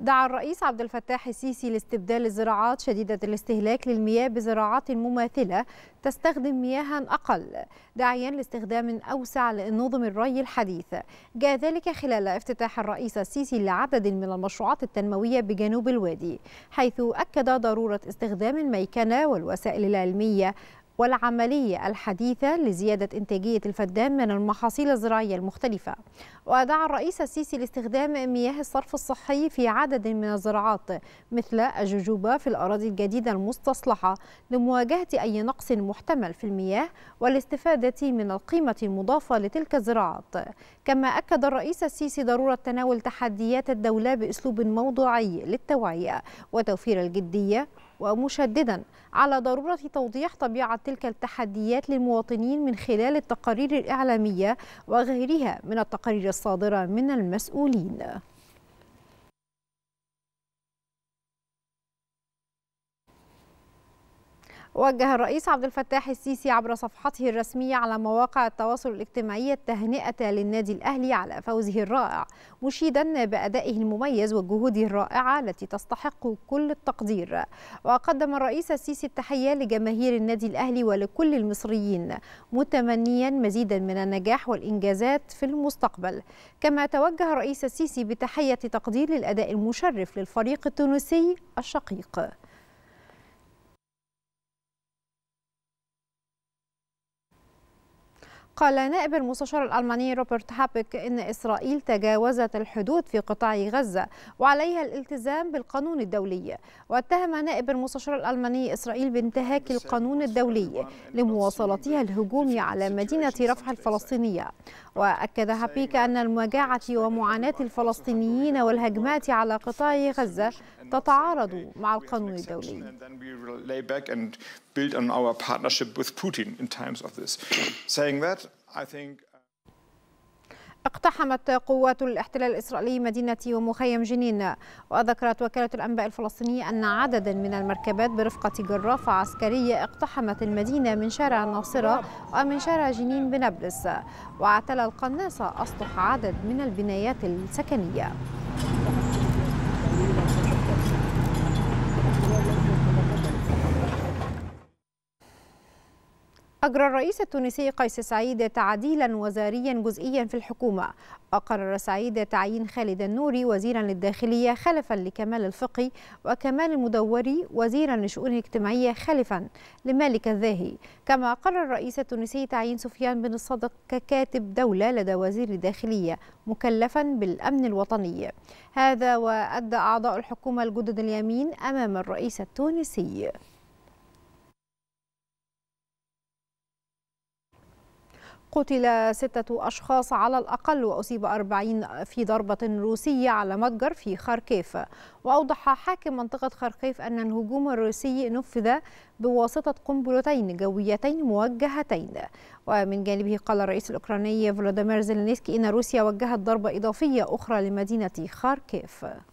دعا الرئيس عبد الفتاح السيسي لاستبدال الزراعات شديدة الاستهلاك للمياه بزراعات مماثلة تستخدم مياها أقل داعيا لاستخدام أوسع لنظم الري الحديث جاء ذلك خلال افتتاح الرئيس السيسي لعدد من المشروعات التنموية بجنوب الوادي حيث أكد ضرورة استخدام الميكنة والوسائل العلمية والعملية الحديثة لزيادة إنتاجية الفدان من المحاصيل الزراعية المختلفة ودعا الرئيس السيسي لاستخدام مياه الصرف الصحي في عدد من الزراعات مثل الججوبة في الأراضي الجديدة المستصلحة لمواجهة أي نقص محتمل في المياه والاستفادة من القيمة المضافة لتلك الزراعات كما أكد الرئيس السيسي ضرورة تناول تحديات الدولة بأسلوب موضوعي للتوعية وتوفير الجدية ومشددا على ضرورة توضيح طبيعة تلك التحديات للمواطنين من خلال التقارير الإعلامية وغيرها من التقارير الصادرة من المسؤولين وجه الرئيس عبد الفتاح السيسي عبر صفحته الرسمية على مواقع التواصل الاجتماعي التهنئة للنادي الأهلي على فوزه الرائع مشيدا بأدائه المميز وجهوده الرائعة التي تستحق كل التقدير وقدم الرئيس السيسي التحية لجماهير النادي الأهلي ولكل المصريين متمنيا مزيدا من النجاح والإنجازات في المستقبل كما توجه الرئيس السيسي بتحية تقدير للأداء المشرف للفريق التونسي الشقيق قال نائب المستشار الألماني روبرت هابك إن إسرائيل تجاوزت الحدود في قطاع غزة وعليها الالتزام بالقانون الدولي واتهم نائب المستشار الألماني إسرائيل بانتهاك القانون الدولي لمواصلتها الهجوم على مدينة رفح الفلسطينية وأكد هابيك أن المجاعة ومعاناة الفلسطينيين والهجمات على قطاع غزة تتعارض مع القانون الدولي build on our partnership with Putin in times of this. Saying that, Uh, اقتحمت قوات الاحتلال الإسرائيلي مدينة ومخيم جنين وذكرت وكالة الأنباء الفلسطينية أن عددا من المركبات برفقة جرافة عسكرية اقتحمت المدينة من شارع الناصرة ومن شارع جنين بنابلس واعتلى القناصة أسطح عدد من البنايات السكنية أجرى الرئيس التونسي قيس سعيد تعديلا وزاريا جزئيا في الحكومة وقرر سعيد تعيين خالد النوري وزيرا للداخلية خلفا لكمال الفقي وكمال المدوري وزيرا للشؤون الاجتماعية خلفا لمالك الذاهي كما قرر الرئيس التونسي تعيين سفيان بن الصدق ككاتب دولة لدى وزير الداخلية مكلفا بالأمن الوطني هذا وأدى أعضاء الحكومة الجدد اليمين أمام الرئيس التونسي قتل ستة أشخاص على الأقل وأصيب أربعين في ضربة روسية على متجر في خاركيف وأوضح حاكم منطقة خاركيف أن الهجوم الروسي نفذ بواسطة قنبلتين جويتين موجهتين ومن جانبه قال الرئيس الأوكراني فلاديمير زيلينسكي إن روسيا وجهت ضربة إضافية أخرى لمدينة خاركيف